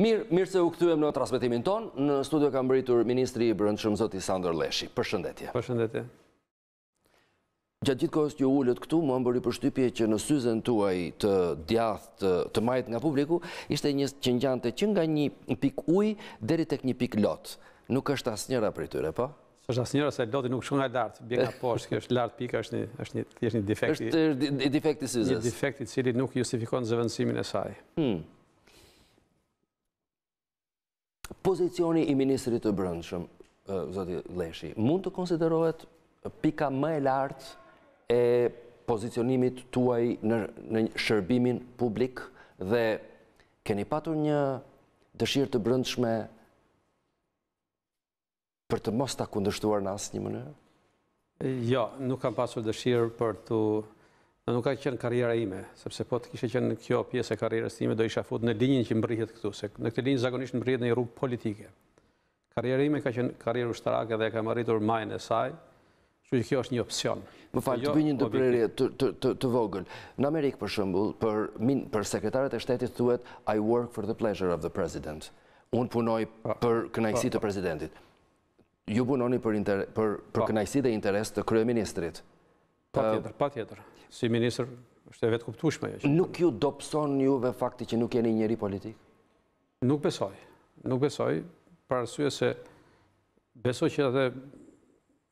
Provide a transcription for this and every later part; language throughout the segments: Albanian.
Mirë, mirë se u këtujem në transmitimin tonë, në studio kam bëritur Ministri i Brëndshëm Zoti Sander Leshi. Përshëndetje. Përshëndetje. Gjatë gjithë kohës që ullët këtu, më më bëri përshtypje që në syzen tuaj të djath të majtë nga publiku, ishte një qëngjante që nga një pik uj deri tek një pik lot. Nuk është asë njëra për i tyre, po? është asë njëra se loti nuk shumë nga lartë, bje nga poshtë, kjo është lartë pika, është një, është një defekti. është një defekti syzës. Një defekti cili nuk justifikon zëvëndësimin e saj. Hmm. Pozicioni i Ministrit të Brëndshëm, Zoti Leshi, mund të konsiderohet pika më e lartë e pozicionimit tuaj në shërbimin publik dhe keni patur një dëshirë të brëndshme për të mos ta kundështuar në asë një mënyrë? Jo, nuk kam pasur dëshirë për të... Në nuk ka qenë karriera ime, sepse po të kishe qenë në kjo pjesë e karrierës time, do isha fut në linjën që mbrihet këtu, se në këtë linjë zagonisht mbrihet në i rrubë politike. Karriera ime ka qenë karrierë u shtarake dhe ka më rritur majnë e saj, që kjo është një opcion. Më falë, të bëjnjën të përërje të vogël. Në Amerikë për shëmbull, për sekretarët e shtetit thuet, I work for the pleasure of the president. Unë punoj po, për kënajsi po, të po. prezidentit. Ju punoni për kënajsi dhe interes të kryeministrit. Pa tjetër, pa tjetër si minister, është e vetë kuptushme. Nuk ju dopson juve njëve fakti që nuk jeni njëri politik? Nuk besoj. Nuk besoj, për arsye se besoj që dhe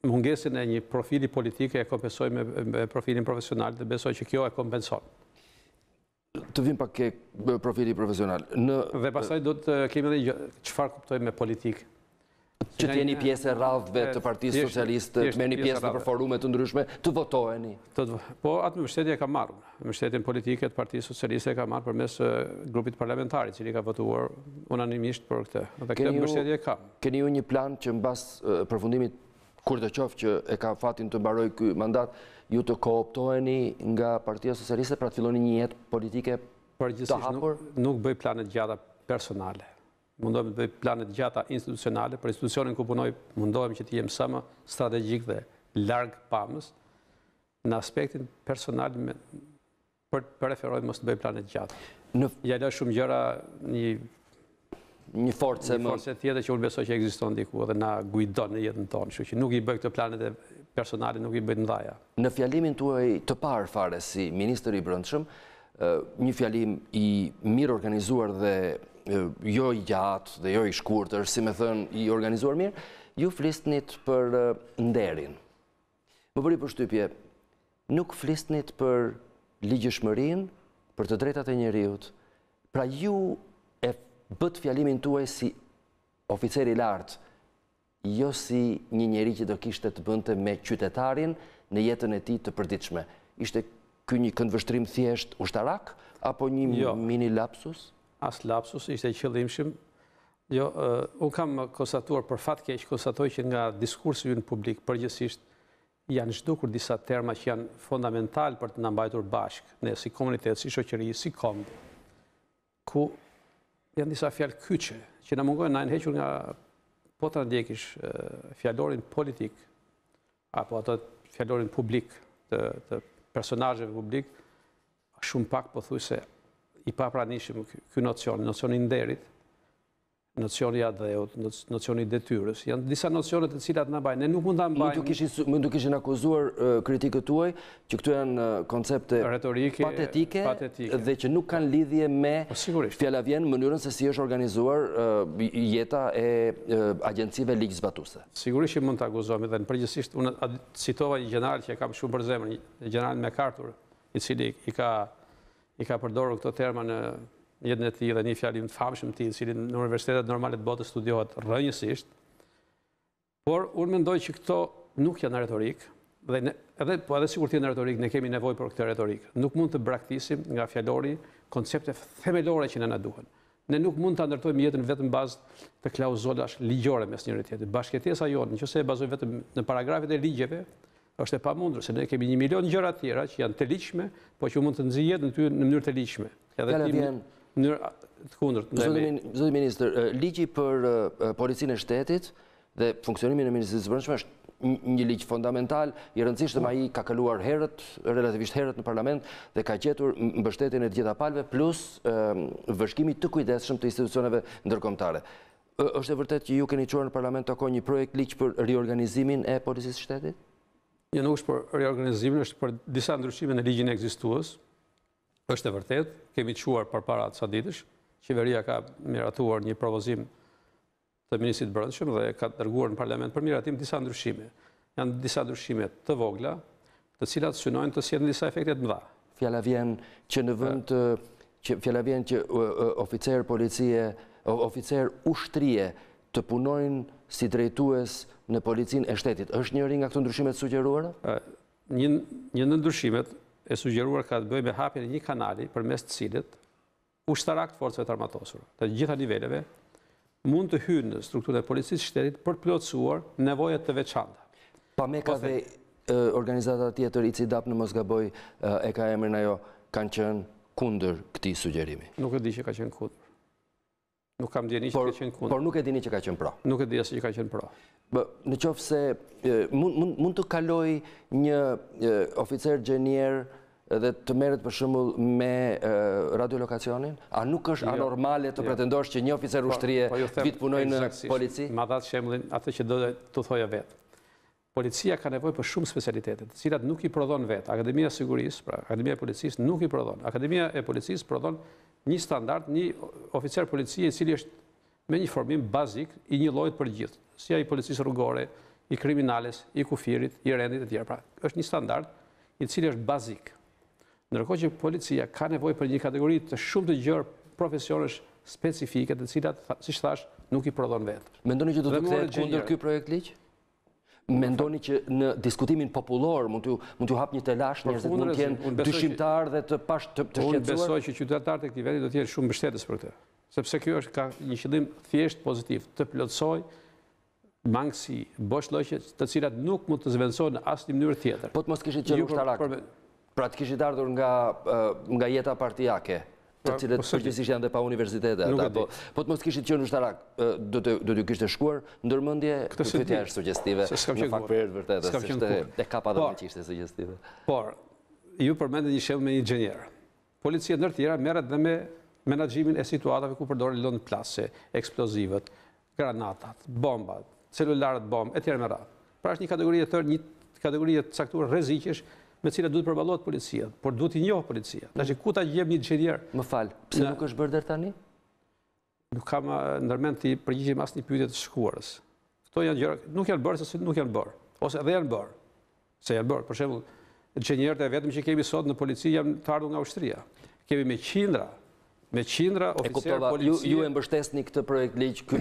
mungesin e një profili politike e kompensoj me profilin profesional dhe besoj që kjo e kompenson. Të vim pak ke profili profesional. Dhe pasaj do të kemi dhe qëfar kuptoj me politikë që të jeni pjesë e të partijës socialistë, të meni pjesë në përforume të ndryshme, të votoheni? Po, atë më mështetje ka marrë. Më në politike të partijës socialistë e ka marrë për mes grupit parlamentari, që një ka votuar unanimisht për këte. Dhe këtë më vështetje ka. Keni ju një plan që në basë përfundimit kur të qofë që e ka fatin të mbaroj këj mandat, ju të kooptoheni nga partijës socialistë, pra të filoni një jetë politike të hapur? Nuk bëj planet gjata personale mundohemi të bëj plane të gjata institucionale, për institucionin ku punoj, mundohem që të jem sa më strategjik dhe larg pamës. Në aspektin personal për referoj mos të bëj plane të gjata. Në ja lë shumë gjëra një një forcë më forcë tjetër që unë besoj që ekziston diku dhe na guidon në jetën tonë, kështu që nuk i bëj këto plane të personale, nuk i bëj ndaja. Në fjalimin tuaj të parë fare si ministër i Brendshëm, një fjalim i mirë organizuar dhe jo i gjatë dhe jo i shkurëtër, si me thënë, i organizuar mirë, ju flisnit për nderin. Më bëri për shtypje, nuk flisnit për ligjëshmërin, për të drejtat e njëriut, pra ju e bët fjalimin tuaj si oficeri lartë, jo si një njeri që do kishtë të bënte me qytetarin në jetën e ti të përdiqme. Ishte kënjë një këndvështrim thjesht ushtarak, apo një jo. mini lapsus? Jo as lapsus, ishte qëllimshim. Jo, Unë kam konstatuar, për fatë keqë, konstatoj që nga diskursi ju në publik, përgjësisht, janë zhdukur disa terma që janë fundamental për të nëmbajtur bashkë, ne si komunitet, si shoqëri, si kombi, ku janë disa fjallë kyqe, që në mungojnë nëjnë hequr nga potra ndjekish fjallorin politik, apo ato fjallorin publik, të personajëve publik, shumë pak përthuj se i papra nishim kjo nocioni, nocioni nderit, nocioni atë nocioni detyrës, Janë disa nocionet të cilat në bajnë. Ne nuk mund të në bajnë. Më ndu kishin akuzuar kritikët tuaj, që këtu janë koncepte patetike, dhe që nuk kanë lidhje me po, fjalla vjenë mënyrën se si është organizuar jeta e agjensive ligjë zbatuse. Sigurisht që mund të akuzuar, dhe në përgjësisht, unë citova një gjenaral që e kam shumë për zemë, një gjenaral me kartur, i cili i ka i ka përdoru këto terma në jetën e ti dhe një fjallim të famshëm ti, që në universitetet normalit botë studiohet rënjësisht, por unë mendoj që këto nuk janë retorikë, dhe edhe po edhe sigurt janë retorik, ne kemi nevojë për këtë retorik. Nuk mund të braktisim nga fjalori koncepte themelore që ne na duhen. Ne nuk mund ta ndërtojmë jetën vetëm bazë të klauzolash ligjore mes njëri tjetrit. Bashkëtesa jonë, nëse e bazoj vetëm në paragrafet e ligjeve, është e pamundur, se ne kemi një milion gjëra tjera që janë të liqme, po që mund të nëzijet në ty në mënyrë të liqme. Edhe ti në mënyrë të kundrët. Zotë minister, ligji për policinë e shtetit dhe funksionimin e Ministrës Zbërënqme është një ligjë fundamental, i dhe ma i ka këluar herët, relativisht herët në parlament, dhe ka qetur mbështetin e gjitha palve, plus vëshkimi të kujdeshëm të institucioneve ndërkomtare. është e vërtet që ju keni quar në parlament të ako një projekt ligjë për riorganizimin e policisë shtetit? Një nuk për reorganizimin, është për disa ndryshime në ligjin e egzistuës. është e vërtet, kemi quar për para të sa ditësh, qeveria ka miratuar një provozim të Ministrit Brëndshëm dhe ka të dërguar në parlament për miratim disa ndryshime. Janë disa ndryshime të vogla, të cilat synojnë të sjedhën disa efektet mba. Fjala vjen që në vënd të... Fjala vjen që oficer policie, oficer ushtrije të punojnë si drejtues në policin e shtetit. është njëri nga këtë ndryshimet sugjeruar? Një në ndryshimet e sugjeruar ka të bëjë me hapjën e një kanali për mes të cilit u shtarakt forcëve të armatosur. Të gjitha niveleve mund të hynë në strukturën e policisë shtetit për të plotësuar nevojët të veçanda. Pa me ka po, dhe organizatat tjetër i cidap në Mosgaboj e ka emrin në jo kanë qënë kundër këti sugjerimi. Nuk e di që ka qënë kunder. Nuk kam dini që ka qenë kundër. Por nuk e dini që ka qenë pro. Nuk e di që ka qenë pro. në qofë se mund, mund, të kaloj një oficer gjenier dhe të merret për shembull me radiolokacionin, a nuk është jo, anormale të jo. pretendosh që një oficer po, ushtrie po, vit punoj në polici? Ma dhatë shembullin atë që do të thoja vet. Policia ka nevojë për shumë specialitete, të cilat nuk i prodhon vetë. Akademia e sigurisë, pra Akademia e policisë nuk i prodhon. Akademia e policisë prodhon një standart, një oficer policie i cili është me një formim bazik i një lojt për gjithë, si a i policisë rrugore, i kriminales, i kufirit, i rendit e tjerë, Pra, është një standart i cili është bazik. Nërko që policia ka nevoj për një kategori të shumë të gjërë profesionesh specifike të cilat, si shtash, nuk i prodhon vetë. Mendoni që do të këtë kundër këj projekt liqë? Mendoni që në diskutimin popullor mund të hap një të lash, njërëzit mund të jenë dyshimtar dhe të pash të shqetsuar? Unë besoj që qytetarët e këti vendit do të shumë bështetës për të. Sepse kjo është ka një qëllim thjesht pozitiv të plotsoj mangësi boshloqet të cilat nuk mund të zvenson në asë një mënyrë tjetër. Po të mos kështë që nuk shtarak, pra të kështë ardhur nga jeta partijake, të cilët po, po, për janë dhe pa universitetet. Po, po të mos kështë që në shtarak, do të kështë shkuar, ndërmëndje, këtë të të sugestive, në fakt për e rëtë vërtetë, e ka pa dhe në qështë sugestive. Por, ju përmendit një shemë me një gjenjerë. policia nërë tjera meret dhe me menagjimin e situatave ku përdojnë lëndë plase, eksplozivët, granatat, bombat, celularët bomb, e tjera me ratë. Pra është një kategorie të tërë, një me cilat duhet përballohet policia, por duhet i njohë policia. Tash mm. ku ta gjem një xhirier? Më fal. Pse nuk është bërë deri tani? Nuk kam ndërmend ti përgjigjem as një pyetje të shkuarës. Kto janë gjëra, nuk janë bërë se nuk janë bërë, ose edhe janë bërë. Se janë bërë, për shembull, xhirierët e vetëm që kemi sot në polici janë të ardhur nga ushtria. Kemi me qindra Me qindra oficerë policie... Ju e mbështesni këtë projekt liqë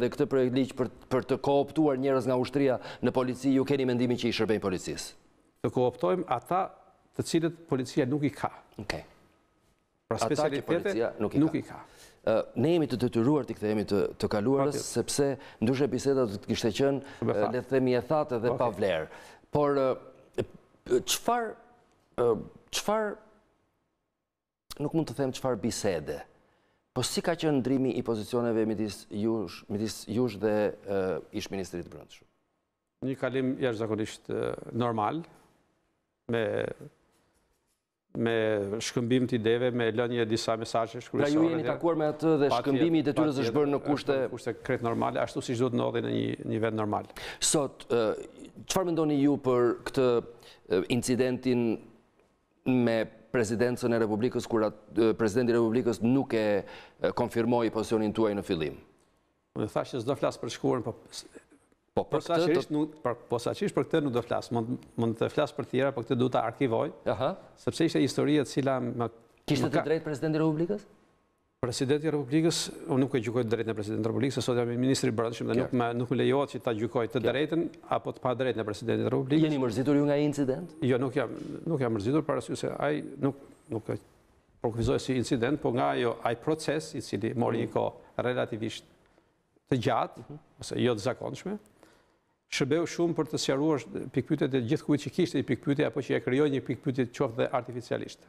dhe këtë projekt liqë për të kooptuar njërës nga ushtria në polici, ju keni mendimi që i shërbejnë policisë të kooptojmë ata të cilët policia nuk i ka. Pra specialitete nuk i ka. Ne jemi të të të ruar të jemi të kaluarës, sepse ndushe pisetat të të kishtë e qënë le themi e thate dhe pa vlerë. Por, qëfar, qëfar, nuk mund të them qëfar bisede, po si ka qënë ndrimi i pozicioneve e midis jush dhe ish Ministrit brëndëshu? Një kalim jashtë zakonisht normal, me me shkëmbim të ideve, me lënje disa mesaje shkërësore. Pra ju jeni takuar me atë dhe shkëmbimi i detyrës është bërë në kushte... Në kushte kretë normale, ashtu si shdojtë në odhe në një vend normal. Sot, qëfar më ndoni ju për këtë incidentin me prezidentën e Republikës, kura prezidenti Republikës nuk e konfirmoj posionin tuaj në filim? Më dhe thashtë që zdo flasë për shkuarën, për po Po përsaqisht për këtë nuk do flasë, mund të flasë për tjera, për këtë du të arkivoj, sepse ishte historie cila Kishtë të drejtë presidenti Republikës? Presidenti Republikës, unë nuk e gjukoj të drejtën në presidenti Republikës, e sot jam i ministri brëndshmë dhe nuk nuk u lejohet që ta gjukoj të drejtën, apo të pa drejtën në presidenti Republikës. Jeni mërzitur ju nga incident? Jo, nuk jam mërzitur, parës ju se aj nuk e prokvizoj si incident, po nga aj proces i cili mori mhm. një ko relativisht të gjatë, mhm. ose jo të zakonshme, shërbeu shumë për të sjaruar pikpytet e gjithë kujtë që kishtë i pikpytet, apo që e kryoj një pikpytet qoftë dhe artificialisht.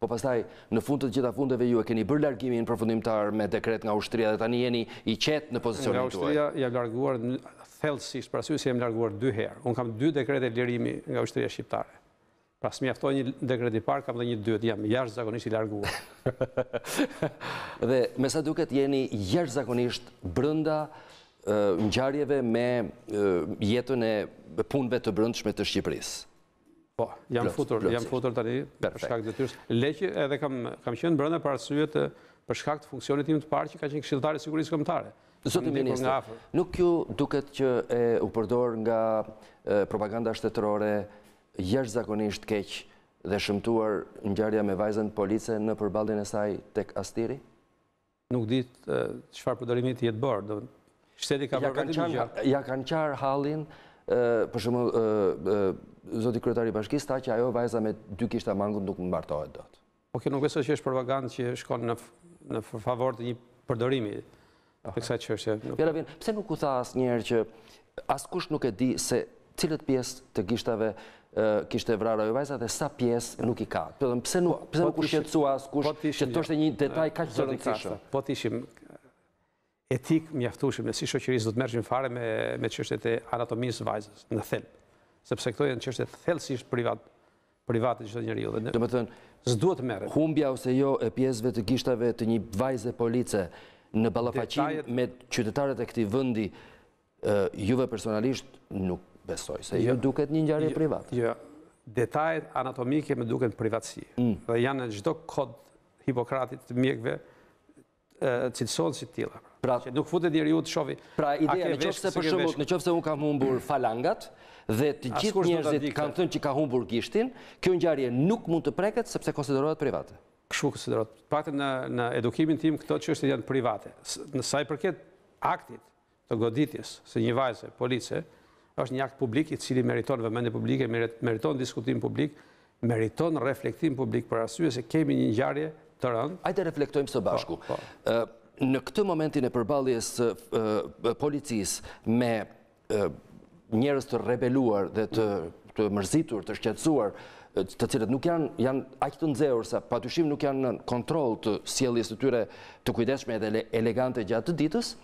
Po pastaj, në fund të gjitha fundeve ju e keni bërë largimin përfundimtar me dekret nga Ushtria dhe tani jeni i qetë në pozicionin të uaj. Nga Ushtria jam larguar thelsisht, pra syrës jam larguar dy herë. Unë kam dy dekret e lirimi nga Ushtria Shqiptare. Pra së mi aftoj një dekret i parë, kam dhe një dytë, jam jash zakonisht i larguar. Dhe me sa duket jeni jash zakonisht brënda ngjarjeve me jetën e punëve të brendshme të Shqipërisë. Po, jam futur, jam futur tani për shkak të detyrës. Leqi edhe kam kam qenë brenda para syve të për shkak të funksionit tim të parë që ka qenë këshilltari i sigurisë kombëtare. Zoti ministri, nuk ju duket që e u përdor nga propaganda shtetërore jashtëzakonisht keq dhe shëmtuar ngjarja me vajzën police në përballjen e saj tek Astiri? Nuk di çfarë përdorimi të jetë bërë, do Shteti ka përgatit një Ja kanë qarë halin, për shumë, zoti kryetari bashkis ta që ajo vajza me dy kishta mangun nuk më bartohet dot. Ok, nuk beso që është propagandë që shkon në favor të një përdorimi të kësa që është. Pjera vinë, pëse nuk u tha asë njerë që asë kush nuk e di se cilët pjesë të gishtave kishte vrara jo vajza dhe sa pjesë nuk i ka? Pëse po nuk u shqetsu asë kush po që të është një detaj ka që të rëndësishëm? Po të ishim, etik mjaftushim, nësi shoqëris do të mërgjim fare me qështet e anatomisë vajzës, në thelë. Sepse këto e në qështet thelë si ishtë privat, privat e qështet një Dhe më thënë, të mërgjim. Humbja ose jo e pjesëve të gishtave të një vajzë e police në balafacim me qytetarët e këti vëndi, juve personalisht nuk besoj, se ju jo. duket një njërje jo. privat. Jo, detajet anatomike me duket privatsi. Mm. Dhe janë në gjithdo kod hipokratit të mjekve, cilësot si tila, pra. Pra, nuk futet njeriu të shovi. Pra, ideja në qofse për shumë, në qofse unë ka humbur falangat, dhe të gjithë njerëzit kanë thënë që ka humbur gishtin, kjo ngjarje nuk mund të preket sepse konsiderohet private. Kështu konsiderohet. Pakte në, në edukimin tim këto që është janë private. Në saj përket aktit të goditjes se një vajze, police, është një akt publik i cili meriton vëmendje publike, meriton diskutim publik, meriton reflektim publik për arsye se kemi një ngjarje të rëndë. Hajde reflektojmë së bashku. Po, po në këtë momentin e përbaljes policis me njerës të rebeluar dhe të mërzitur, të shqetsuar, të cilët nuk janë, janë të nëzeur, sa pa të shimë nuk janë në kontrol të sielis të tyre të kujdeshme edhe elegante gjatë të ditës,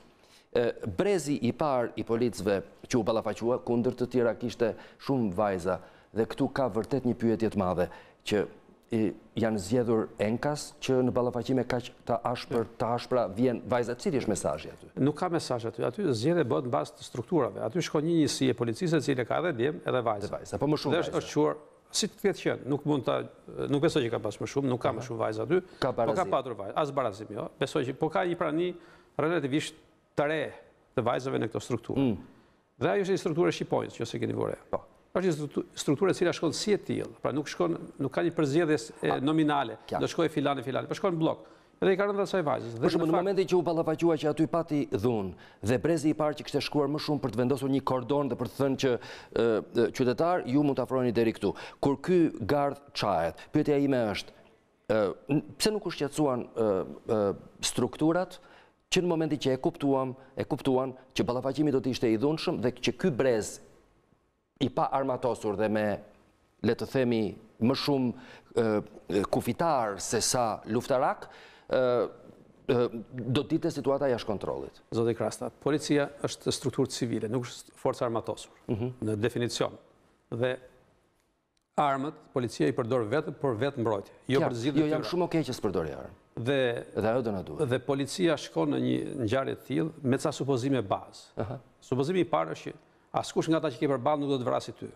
brezi i par i policve që u balafaqua, kundër të tjera kishte shumë vajza, dhe këtu ka vërtet një pyetjet madhe, që janë zjedhur enkas që në balafajqime ka që të ashpër, të ashpra vjen vajzat, cili është mesajë aty? Nuk ka mesajë aty, aty zjedhe bëtë në të strukturave, aty shko një një e policisë e cilë e ka edhe dhjem edhe vajzat. Dhe vajzat, po më shumë vajzat. Si të këtë qënë, nuk mund të, nuk besoj që ka pas më shumë, nuk ka më shumë vajzat aty, po ka patur vajzat, asë barazim jo, besoj që, po ka një prani relativisht të re të vajzave në këto strukturë. Mm. Dhe ajo është një strukturë e shqipojnës, që ose keni vore. Po një që e cila shkonë si e tjilë, pra nuk shkonë, nuk ka një përzjedhjes ah, nominale, do shkojë filane e filane, pa po shkonë blokë. Dhe i ka rëndat saj vajzës. Për shumë, në momenti që u palapachua që aty pati dhunë dhe brezi i parë që kështë shkuar më shumë për të vendosur një kordon dhe për të thënë që qytetar ju mund të afroni dhe këtu. Kur ky gardh qajet, pyetja ime është, pëse nuk u shqetsuan strukturat që në momenti që e kuptuan që palapachimi do t'ishte i dhunë dhe që ky brez i pa armatosur dhe me le të themi më shumë kufitar se sa luftarak, do të ditë situata jashtë kontrolit. Zodhe Krasnat, policia është strukturë civile, nuk është forcë armatosur, mhm. në definicion. Dhe armët, policia i përdorë vetë, për vetë mbrojtje. Jo, jo jam shumë okej që së përdorë e armë. Dhe ajo dhe në duhet. Dhe policia shko në një njarët tjilë me ca supozime bazë. Supozime i parë është që askush nga ta që ke përbalë nuk do të vrasi ty.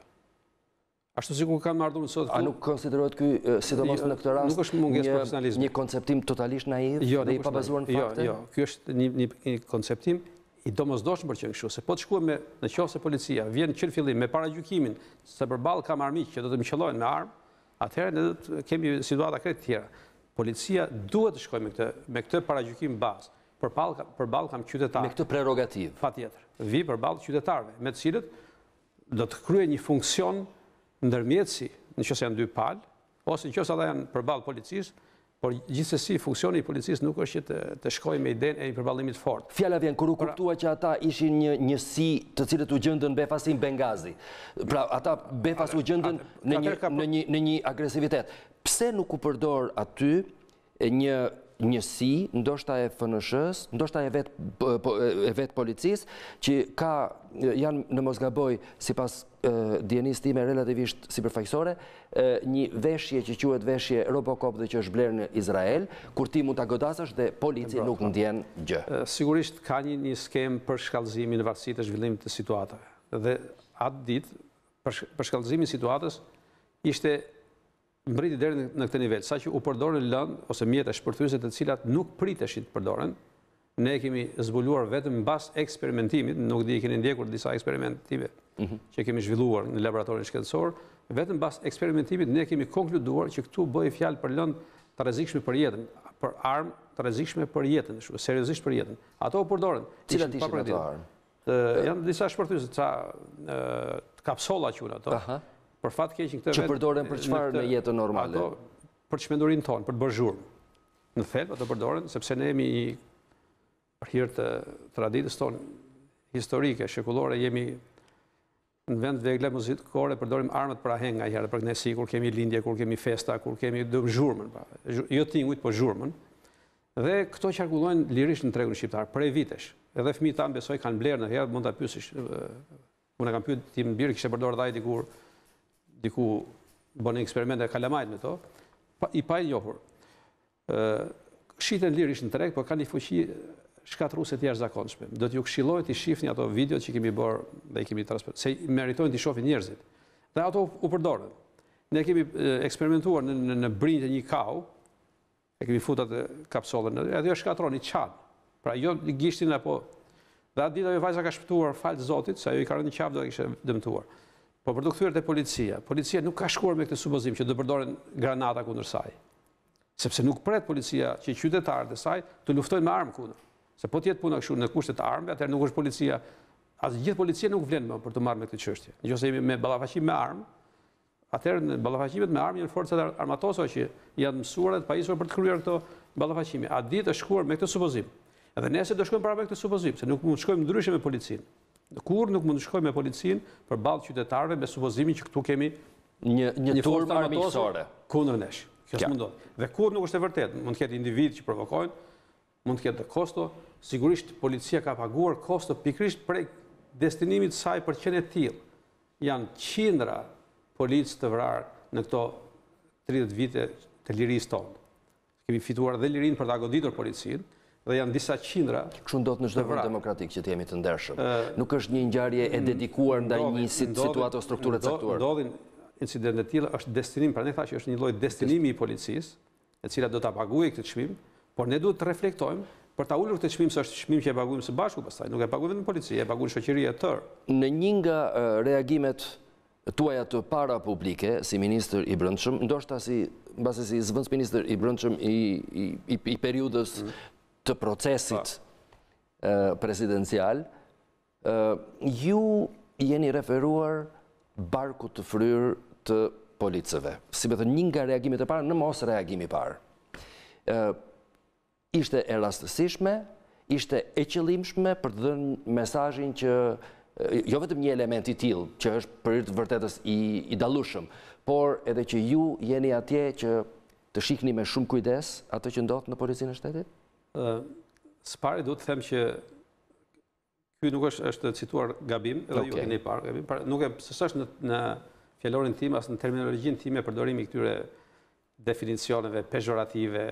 Ashtu si ku ka më ardhur sotë. A nuk konsiderohet do sidomos jo, në këtë rast, nuk është Një konceptim totalisht naiv jo, dhe i pabazuar në jo, fakte? Jo, kjo është një konceptim i domës doshën për që në këshu, se po të shkuem me në qohë se policia, vjenë qërë fillim me para gjukimin, se përbalë kam armi që do të mqëlojnë me armë, atëherë në do të kemi situata kretë tjera. Policia duhet të shkojnë me këtë para gjukim bazë, kam qytetarë. Me këtë vi për balë qytetarve, me të cilët do të krye një funksion në dërmjetësi në qësë janë dy palë, ose në qësë ata janë për balë policisë, por gjithsesi funksioni i policisë nuk është që të shkoj me i den e i përbalimit fort. Fjallat janë kërru pra- kuptua që ata ishin një si të cilët u gjëndën befasin Bengazi. Pra ata befas u gjëndën në një agresivitet. Pse nuk u përdor aty një njësi, ndoshta e fënëshës, ndoshta e vetë po, po, policis, që ka janë në Mosgaboj, si pas djenis time relativisht si përfajsore, një veshje që quet veshje Robocop dhe që është blerë në Izrael, kur ti mund të agodasës dhe polici nuk në djenë gjë. Sigurisht ka një një skem për shkallëzimi në vatsi të zhvillim të situatëve dhe atë ditë, për shkallëzimi situatës, ishte mbriti deri në këtë nivel, sa që u përdorën lëndë ose mjetë e shpërthyset të cilat nuk e të përdorën, ne kemi zbuluar vetëm bas eksperimentimit, nuk di keni ndjekur disa eksperimentimit mhm. që kemi zhvilluar në laboratorin shkendësor, vetëm bas eksperimentimit ne kemi konkluduar që këtu bëjë fjalë për lëndë të rezikshme për jetën, për armë të rezikshme për jetën, seriosisht për jetën. Ato u përdorën. Cilat ishën ato armë? Janë disa shpërthyset, ca kapsola që unë ato për fatë keqin këtë vetë... Që përdoren për qëfar në jetë normale? Ato, për qmendurin tonë, për të bërë bërgjurë. Në thelë, ato përdoren, sepse ne jemi një për hirtë të traditës tonë historike, shekullore, jemi në vend dhe gle muzitë kore, përdorim armët për ahen nga jere, për gnesi, kur kemi lindje, kur kemi festa, kur kemi dëmë zhurmën, pra, jo ti ngujtë, po zhurmën, dhe këto që argullojnë lirisht në tregun shqiptarë, prej vitesh, edhe fmi ta mbesoj kanë blerë në herë, mund të pysish, unë e kam pysh, ti më birë, kështë e përdorë dhajti kur, diku bënë eksperiment e kalamajt me to, i pa i njohur. Shiten lirë ishtë në treg, po ka një fëqi shkatruse tjerë zakonçme. Do t'ju këshiloj t'i shifni ato video që i kemi bërë dhe i kemi transport. se i meritojnë t'i shofi njerëzit. Dhe ato u përdorën. Ne kemi eksperimentuar në brinjë të një kau, e kemi futat e kapsolën, edhe jo shkatron i qanë. Pra jo gishtin apo... Dhe atë dita me vajza ka shpëtuar falë zotit, sa jo i karën një qafë dhe kështë dëmëtuar. Po për dukëthyre të policia, policia nuk ka shkuar me këtë supozim që përdorin granata kundër saj. Sepse nuk pret policia që qytetarë dhe saj të luftojnë me armë kundër. Se po tjetë puna këshu në kushtet armëve, atër nuk është policia, asë gjithë policia nuk vlenë më për të marrë me këtë qështje. Në gjose jemi me balafashim me armë, atër në balafashimet me armë një në forcët armatoso që janë mësuar dhe të pajisur për të kryer këto balafashimi. A ditë është shkuar me këtë supozim. Edhe nese do shkojmë para me këtë supozim, se nuk mund shkojmë ndryshe me policinë. Kur nuk mund të shkoj me policinë për balë qytetarve me supozimin që këtu kemi një turmë armiksore. Kunër nesh. Kësë mundon. Dhe kur nuk është e vërtet, mund të ketë individ që provokojnë, mund të ketë dhe kosto. Sigurisht, policia ka paguar kosto pikrisht prej destinimit saj për qene tilë. Janë qindra policë të vrarë në këto 30 vite të liris tonë. Kemi fituar dhe lirin për të agoditur policinë, dhe janë disa qindra. Kështu ndodh në çdo vend demokratik që të jemi të ndershëm. Nuk është një ngjarje e dedikuar ndaj një situatë ose strukture caktuar. Ndodhin incidente të tilla, është destinim, pra ne tha që është një lloj destinimi i policisë, e cila do ta paguajë këtë çmim, por ne duhet të reflektojmë për ta ulur këtë çmim se është çmim që e paguajmë së bashku pastaj, nuk e paguajmë vetëm policia, e paguajmë shoqëria e tërë. Në një nga reagimet tuaja të para publike si ministër i Brendshëm, ndoshta si mbase si zëvendës ministër i Brendshëm i i i të procesit presidencial, ju jeni referuar barku të fryrë të policëve. Si betë një nga reagimit e parë, në mos reagimi parë. Ishte e rastësishme, ishte e qëlimshme për të dhënë mesajin që jo vetëm një element i tilë, që është për të vërtetës i dalushëm, por edhe që ju jeni atje që të shikni me shumë kujdes atë që ndotë në policinë e shtetit? Së pari du të them që këj nuk është është cituar gabim, edhe ju këni parë gabim, pra nuk e sështë në fjellorin tim, asë në terminologjin tim e përdorimi këtyre definicioneve pejorative,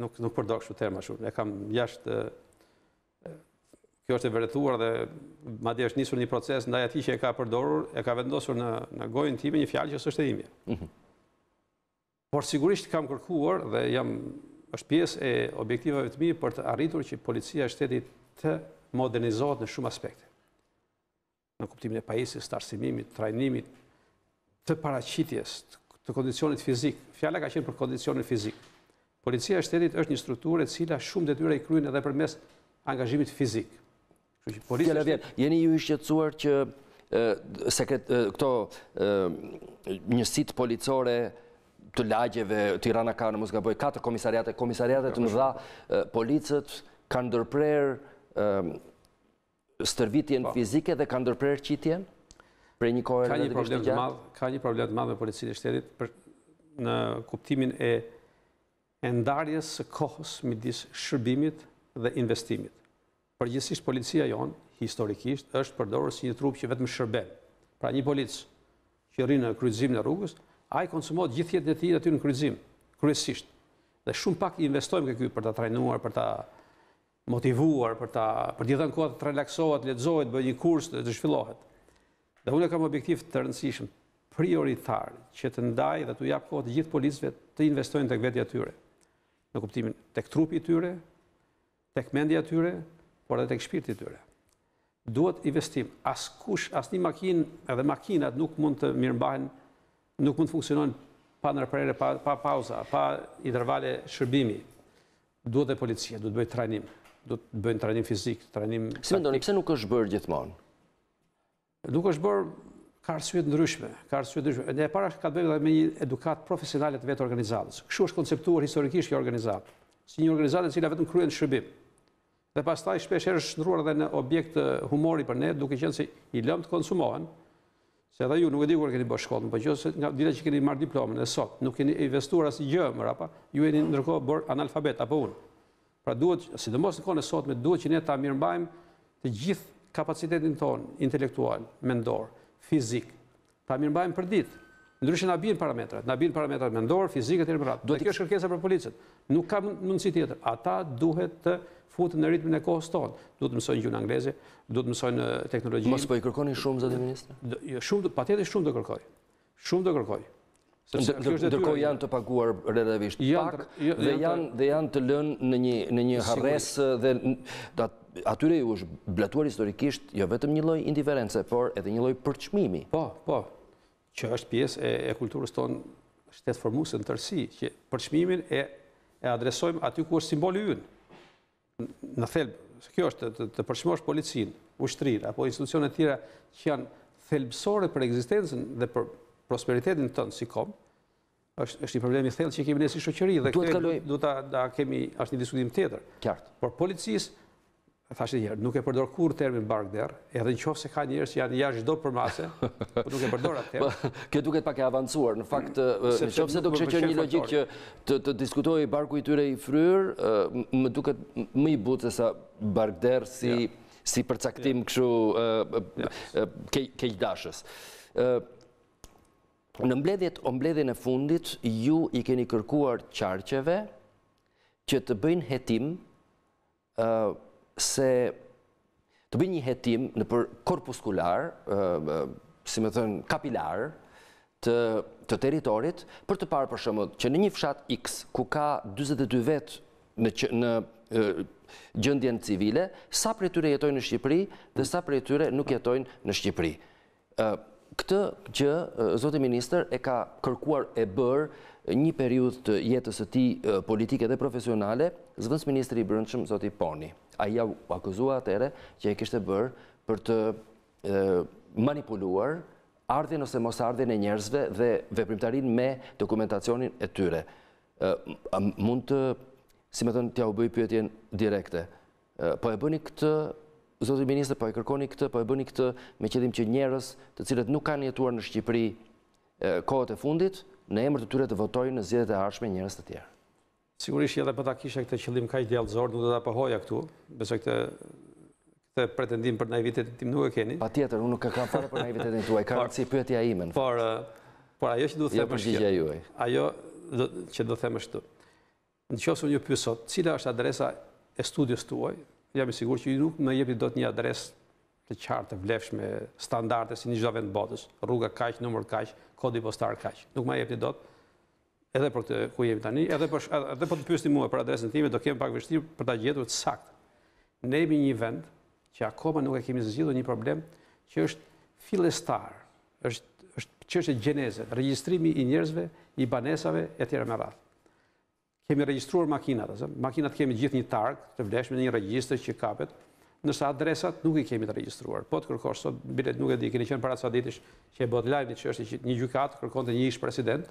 nuk përdo kështu terma shumë. E kam jashtë, kjo është e vërëthuar dhe ma dhe është njësur një proces, ndaj ati që e ka përdorur, e ka vendosur në gojnë time një fjallë që sështë e imje. Mhm. Por sigurisht kam kërkuar dhe jam është pjesë e objektivave të mi për të arritur që policia e shtetit të modernizohet në shumë aspekte. Në kuptimin e pajisës, të arsimimit, të trajnimit, të paracitjes, të kondicionit fizik. Fjalla ka qenë për kondicionit fizik. Policia e shtetit është një strukturë e cila shumë dhe i kryin edhe për mes angazhimit fizik. Fjalla vjetë, jeni ju i shqetësuar që këto njësit policore të lagjeve, Tirana ka në Mosgaboj, 4 komisariate, komisariate të mëdha, policët kanë dërprerë stërvitjen po. fizike dhe kanë ndërprer qitjen? Pre një kohë të gjatë? Ka një të madhë me policinë e shtetit në kuptimin e ndarjes së kohës midis shërbimit dhe investimit. Përgjithsisht policia jonë, historikisht, është përdorës si një trup që vetëm shërbem. Pra një policë që rinë në kryzim në rrugës, a i konsumohet gjithjet në ti në ty në kryzim, kryesisht. Dhe shumë pak investojmë këky për ta trajnuar, për ta motivuar, për ta, për gjithën kohët të relaksohet, letëzohet, bëjë një kurs dhe të shfilohet. Dhe unë e kam objektiv të rëndësishëm, prioritar, që të ndaj dhe të japë kohët gjithë policëve të investojnë të këvetja tyre. Në kuptimin, të këtrupi tyre, të këmendja tyre, por edhe të këshpirti tyre. Duhet investim, as kush, as një makinë, edhe makinat nuk mund të mirëmbajnë nuk mund të funksionon pa nërëprere, pa pauza, pa intervale shërbimi. Duhet dhe policia, duhet bëjt trajnim, duhet bëjt trajnim fizik, trajnim... Si mendoni, pëse nuk është bërë gjithmonë? Nuk është bërë, ka rësujet ndryshme, ka rësujet ndryshme. Ne e para ka të bëjt me një edukat profesionalet vetë organizatës. Këshu është konceptuar historikisht kjo organizatë, si një organizatë cila vetë në kryen shërbim. Dhe pas taj shpesh e rëshëndruar dhe në objekt humori për ne, duke qenë se i lëmë të konsumohen, Se edhe ju nuk e di kur keni bërë shkollën, po qoftë nga dita që keni marr diplomën e sot, nuk keni investuar as gjë më rapa, ju jeni ndërkohë bër analfabet apo unë. Pra duhet, sidomos në kohën e sotme, duhet që ne ta mirëmbajmë të gjithë kapacitetin ton intelektual, mendor, fizik. Ta mirëmbajmë për ditë ndryshe na bin parametrat, na bin parametrat mendor, fizikë etj. Do të kesh kërkesa për policët. Nuk ka mundësi tjetër. Ata duhet të futen në ritmin e kohës tonë. Duhet të mësojnë gjuhën angleze, duhet të mësojnë teknologji. Mos po i kërkoni shumë zotë ministër. Jo, shumë, patjetër shumë do kërkoj. Shumë do kërkoj. Sepse ndërkohë janë të paguar relativisht pak jo, dhe janë dhe janë të lënë në një në një harres dhe atyre ju është blatuar historikisht jo vetëm një lloj indiferencë, por edhe një lloj përçmimi. Po, po, që është pjesë e, e kulturës tonë shtetë formusë në tërsi, që përshmimin e, e adresojmë aty ku është simboli ynë. Në thelbë, së kjo është të, të përshmosh policinë, ushtrinë, apo institucionet tjera që janë thelbësore për eksistencën dhe për prosperitetin tonë si komë, është është një problem i thellë që kemi ne si shoqëri dhe këtë të kaloj duhet ta kemi është një diskutim tjetër. Qartë. Por policisë E thashtë njërë, nuk e përdor kur termin barkder, edhe në qofë se ka njërë që janë jashtë do për masë, po nuk e përdor atë termi. Po, kjo duket pak e avancuar, në fakt, në qofë se duke që që një logikë që të diskutojë barku i tyre i fryrë, më duket më i butë sa barkder si përcaktim këshu kejtë dashës. Në mbledhjet o mbledhjen e fundit, ju i keni kërkuar qarqeve që të bëjnë jetim se të bëj një hetim në për korpuskular, si më thënë kapilar, të, të teritorit, për të parë për shumë që në një fshat X, ku ka 22 vetë në, në gjëndjen civile, sa për e tyre jetojnë në Shqipëri dhe sa për e tyre nuk jetojnë në Shqipëri. E, këtë që zoti minister e ka kërkuar e bërë një periudhë të jetës së tij politike dhe profesionale, zëvendës ministri i Brendshëm zoti Poni a ja u akuzua atere që e kishte bërë për të manipuluar ardhin ose mos ardhin e njerëzve dhe veprimtarin me dokumentacionin e tyre. Mund të, si me thënë, tja u bëj pjëtjen direkte. Po e bëni këtë, Zotë i Ministrë, po e kërkoni këtë, po e bëni këtë me qedim që njerëz të cilët nuk kanë jetuar në Shqipëri kohët e fundit, në emër të tyre të votojnë në zjedet e arshme njerëz të tjerë. Sigurisht edhe për po ta kisha këtë qëllim kaj djelë zorë, nuk do të apohoja këtu, besoj këtë të pretendim për naivitetin tim nuk e keni. Pa tjetër, unë nuk e kam fare për naivitetin tuaj, ka rëtë si pyetja imen. Por, eh, por ajo që du të jo themë është kjo. Ajo që du të themë është tu. Në qosë unë ju pysot, cila është adresa e studios tuaj, jam i sigur që ju nuk me jepi do të një adres të qartë, të vlefshme, standarte si një gjithë vend botës, rruga kaqë, numër kaqë, kodi postar kaqë. Nuk me jepi do të, edhe për këtë ku jemi tani, edhe për, edhe për po të pysti mua për adresën time, do kemë pak vështirë për të gjetur të sakt. Ne jemi një vend që akoma nuk e kemi zëgjithu një problem që është filestar, është, është që është gjeneze, registrimi i njerëzve, i banesave, e tjera me ratë. Kemi registruar makinat, makinat kemi gjithë një targë të vleshme një registrë që kapet, nësa adresat nuk i kemi të registruar. Po të kërkosh, sot bilet nuk e di, keni qenë para sa ditish që e bëtë lajmë që është një gjukatë, kërkonte një ishë president,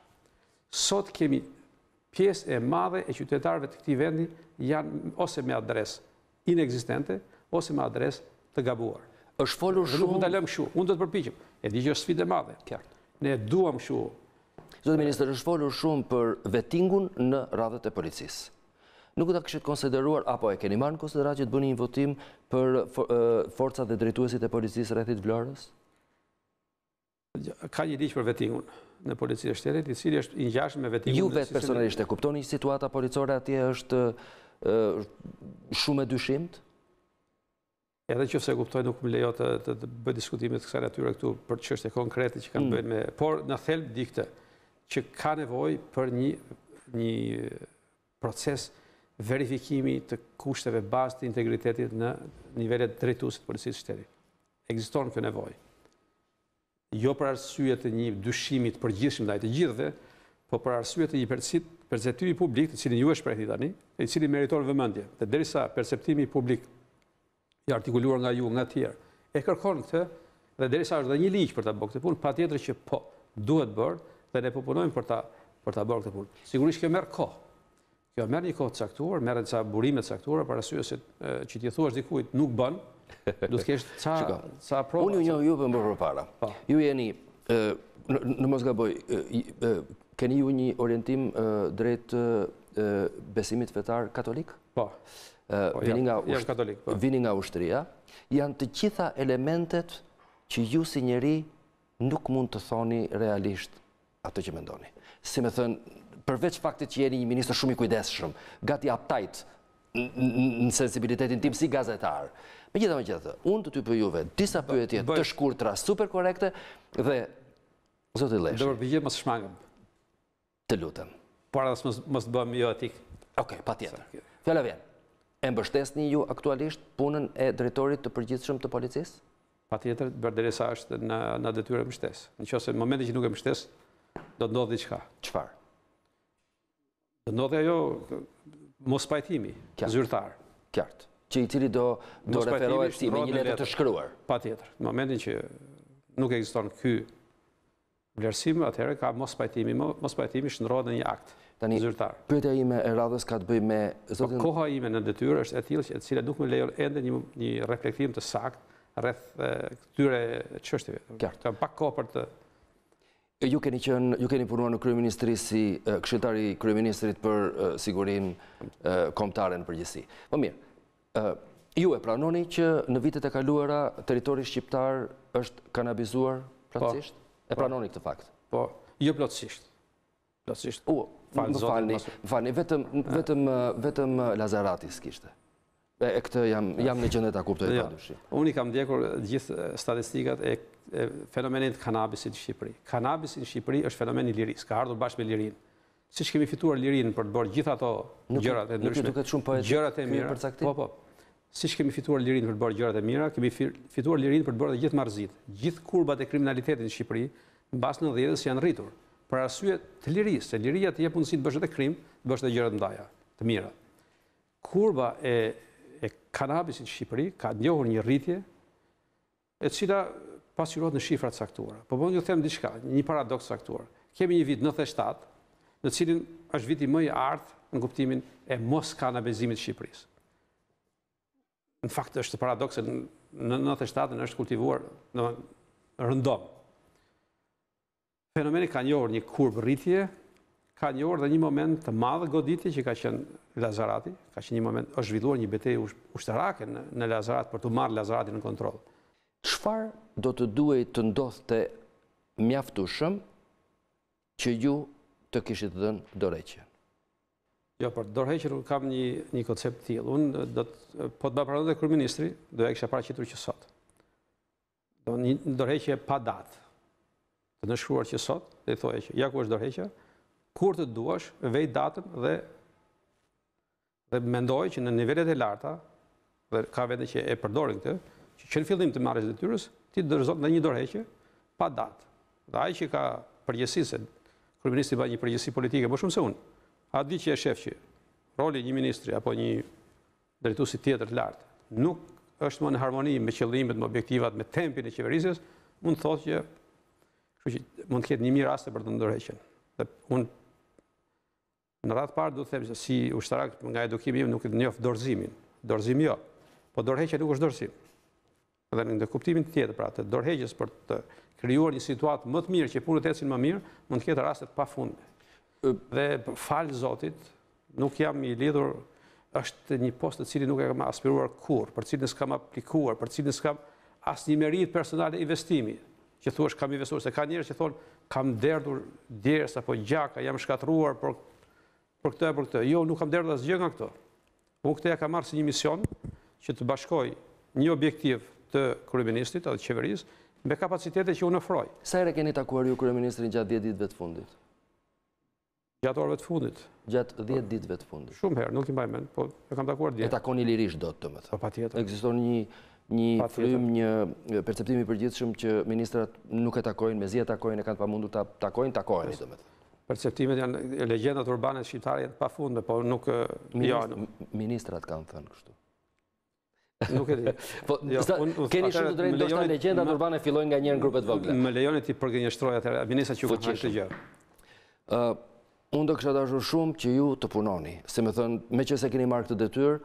Sot kemi pjesë e madhe e qytetarëve të këti vendi janë ose me adresë inekzistente ose me adresë të gabuar. është folur shumë... Në nuk më të lëmë shumë, unë do të përpiqem. e di gjë e madhe, kjartë. Ne duham shumë... Zotë Minister, është folur shumë për vetingun në radhët e policisë. Nuk të kështë konsideruar, apo e keni marë në konsiderat që të bëni një votim për forcat dhe drejtuesit e policisë rrethit vlarës? Ka një diqë për vetingun në polici e shtetit, i cili është i ngjashëm me vetin. Ju vetë personalisht e kuptoni situata policore atje është shumë e dyshimt? Edhe që se kuptoj nuk më lejo të të bëj diskutime të kësaj natyre këtu për çështje konkrete që kanë mm. bërë me, por në thelb dikte që ka nevojë për një një proces verifikimi të kushteve bazë të integritetit në nivelet drejtuese të policisë shtetit. Ekziston kjo nevojë jo për arsye të një dyshimi të përgjithshëm ndaj të gjithëve, po për arsye të një percepti perceptimi publik, të cilin ju e shprehni tani, i cili meriton vëmendje. Dhe derisa perceptimi publik i artikuluar nga ju nga të tjerë e kërkon këtë, dhe derisa është një ligj për ta bërë këtë punë, patjetër që po duhet bërë dhe ne po punojmë për ta për ta bërë këtë punë. Sigurisht kjo merr kohë. Kjo merr një kohë të caktuar, merr disa burime të caktuara për syve se që ti thuash dikujt nuk bën, Do të kesh ca ca prova. Unë ju njoh ju më përpara. Po. Ju jeni ë në mos gaboj keni ju një orientim drejt besimit fetar katolik? Po. po vini nga ush... katolik, po. vini nga ushtria, janë të gjitha elementet që ju si njeri nuk mund të thoni realisht atë që mendoni. Si me thënë, përveç faktit që jeni një ministër shumë i kujdeshëm, gati aptajt në sensibilitetin tim si gazetar, Me gjitha me gjitha, unë të ty për juve, disa për tjetë të shkur të super korekte, dhe, zotë i leshë. Dhe për për gjithë më së shmangëm. Të lutëm. Por adhës më së të bëmë jo atik. Oke, pa tjetër. Fjallë vjenë, e më ju aktualisht punën e drejtorit të përgjithshëm të policisë? Pa tjetër, bërderesa është në dëtyre më shtesë. Në që se në momentin që nuk e më do të ndodhë diqka. Qëfar? Do të ndodhë ajo mos pajtimi, zyrtar. Kjartë që i tiri do referohet si me një letër të shkryuar. Pa tjetër, në momentin që nuk eksiston ky blersim, atëherë ka mos pajtimi, mos pajtimi shëndrohet në një akt. Tani, pyetja ime e radhës ka të bëj me... Po, koha ime në dëtyrë është e tjilë që e cilë nuk me lejo ende një reflektim të sakt rreth këtyre qështive. Kjartë. Pak kohë për të... Ju keni punuar në Kryeministri si këshiltari Kryeministrit për sigurin komptaren në gjithësi. Më po mirë, Ju e pranoni që në vitet e kaluara teritori shqiptar është kanabizuar po, plotësisht? E po. pranoni këtë fakt? Po, jo plotësisht. Plotësisht. U, më falni, falni, vetëm, vetëm, vetëm Lazarati s'kishte. E, këtë jam, jam në gjëndet a kuptoj jo, pa Unë i kam djekur gjithë statistikat e, fenomenit fenomenin të kanabisit në Shqipëri. Kanabisit në Shqipëri është fenomen i liris, ka ardhur bashkë me lirinë siç kemi fituar lirinë për të bërë gjithë ato gjërat e ndryshme. Nuk duket shumë po gjërat e mira. Po po. Siç kemi fituar lirinë për të bërë gjërat e mira, kemi fituar lirinë për të bërë të gjithë marrëzit. Gjithë kurbat e kriminalitetit në Shqipëri në 90-s janë rritur për arsye të lirisë, se liria të jep mundësi të bësh edhe krim, të bësh edhe gjëra të mëdha, të mira. Kurba e e kanabisit në Shqipëri ka ndjohur një rritje e cila pasqyrohet në shifra të caktuara. Po po ju them diçka, një paradoks caktuar. Kemi një vit 97 në cilin është viti më i artë në guptimin e mos kanabezimit Shqipëris. Në fakt është paradoxë, në 97 në është kultivuar në rëndom. Fenomeni ka njohër një kurbë rritje, ka njohër dhe një moment të madhë goditje që ka qenë Lazarati, ka qenë një moment, është zhvilluar një betej ushtarake në Lazarat për të marë Lazarati në kontrol. Qëfar do të duhej të ndodhë të mjaftushëm që ju të kishit dhënë dorejqen. Jo, për dorejqen unë kam një koncept tjilë. Unë do të, po të bëpërdo dhe kërëministri, do e kështë e paracitur që sot. Do një e pa datë, të nëshruar që sot, dhe i thoje që, ja ku është dorejqe, kur të duash, vej datën dhe dhe mendoj që në nivellet e larta, dhe ka vende që e përdorin këtë, që që në fillim të marrës dhe tyrës, ti dërëzot në një dorheqe, pa datë. Dhe ajë që ka se ministri bën një përgjegjësi politike më po shumë se unë. Atë di që e shef që roli një ministri apo një drejtuesi tjetër të lartë nuk është më në harmoni me qëllimet, me objektivat, me tempin e qeverisjes, mund të thotë që mund të ketë një mirë raste për të ndërheqen. Dhe unë në radhë parë do të them se si ushtarak nga edukimi nuk e njoh dorëzimin. Dorëzim jo, po dorëheqja nuk është dorëzim dhe në kuptimin të tjetë, pra të dorhegjës për të kryuar një situatë më të mirë, që punët e cilë më mirë, më të kjetë rastet pa fundë. Dhe falë Zotit, nuk jam i lidhur, është një post të cili nuk e kam aspiruar kur, për cilë nësë kam aplikuar, për cilë nësë kam asë një merit personal e investimi, që thua është kam investuar, se ka njërë që thonë, kam derdur djerës, apo gjaka, jam shkatruar për këtë e për këtë. Jo, nuk kam derdur asë gjë nga këtë. Unë këtë e kam marë si një mision që të bashkoj një objektiv të kryeministit edhe qeverisë me kapacitetet që unë ofroj. Sa herë keni takuar ju kryeministrin gjatë 10 ditëve të fundit? Gjatë orëve të fundit. Gjatë 10 ditëve të fundit. Shumë herë, nuk i mbaj mend, po e kam takuar 10. E takoni do të mëtë? Po patjetër. Ekziston një një frym, një perceptim i përgjithshëm që ministrat nuk e takojnë, mezi e takojnë, e kanë pamundur ta takojnë, takojnë domethënë. Perceptimet janë legjendat urbane shqiptare të pafundme, po nuk eh, janë jo, ministrat kanë thënë kështu. Nuk e di. Po, jo, keni shumë të drejtë, do legjenda legjendat urbane fillojnë nga njërë në grupet vogla. Më lejonit i përgjë një shtroj minisa që ju këtë të gjërë. Unë do kështë atashur shumë që ju të punoni. Se me thënë, me që se keni markë të detyrë,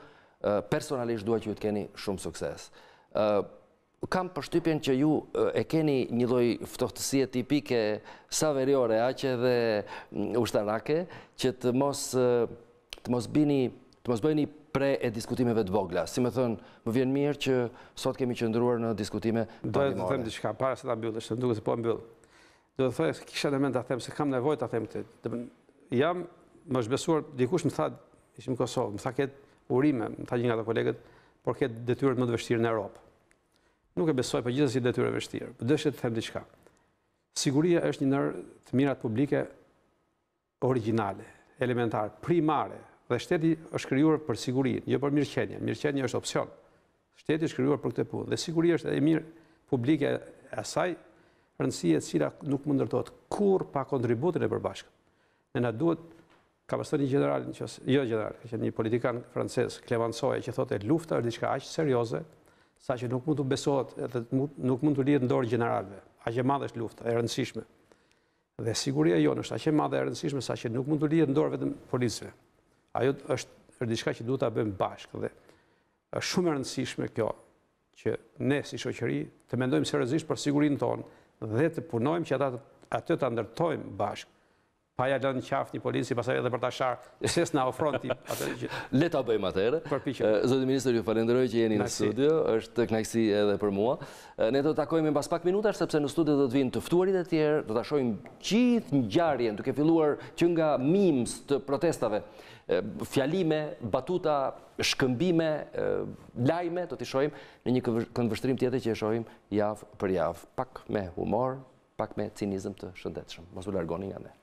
personalisht duaj që ju të keni shumë sukses. Kam përshtypjen që ju e keni një loj ftohtësie tipike, saveriore, aqe dhe mm, ushtarake, që të mos bini, të mos bëjni pre e diskutimeve të vogla. Si me thënë, më vjen mirë që sot kemi qëndruar në diskutime bandimore. Do e të them diqka, para se ta mbyllë, është të nduke se po mbyllë. Do e të thëjë, kisha në mend të them, se kam nevoj të them të. Jam, më shbesuar, besuar, dikush më tha, ishim Kosovë, më tha ketë urime, më tha një nga të kolegët, por ketë detyret më të vështirë në Europë. Nuk e besoj, për po gjithës i detyre vështirë. dëshet të them Siguria është një të publike primare, dhe shteti është krijuar për sigurinë, jo për mirëqenien. Mirëqenia është opsion. Shteti është krijuar për këtë punë dhe siguria është e mirë publike e asaj rëndësie e cila nuk mund ndërtohet kurr pa kontributin e përbashkët. Ne na duhet ka pasur një general, një jo general, ka qenë një politikan francez, Clemenceau, që thotë lufta është diçka aq serioze sa që nuk mund të besohet edhe nuk mund të lihet në dorë generalëve. Aq e madhe është lufta, e rëndësishme. Dhe siguria jonë është aq e e rëndësishme sa nuk mund të lihet në dorë vetëm policëve. Ajo është është diçka që duhet ta bëjmë bashkë dhe është shumë e rëndësishme kjo që ne si shoqëri të mendojmë seriozisht për sigurinë tonë dhe të punojmë që ata atë ta ndërtojmë bashkë. Pa ja lënë qafë një polici pasaj edhe për ta sharë e ses në ofronë Le Leta bëjmë atërë. Eh, Zotë Ministrë, ju falenderoj që jeni në studio, është të knajsi edhe për mua. Eh, ne do të takojmë në pas pak minutar, sepse në studio do të vinë tëftuarit e tjerë, do të ashojmë qitë një gjarjen, duke filluar që nga mimës të protestave fjalime, batuta, shkëmbime, lajme, do t'i shojmë në një këndvështrim tjetër që e shojmë javë për javë, pak me humor, pak me cinizm të shëndetëshëm. Mos u largoni nga me.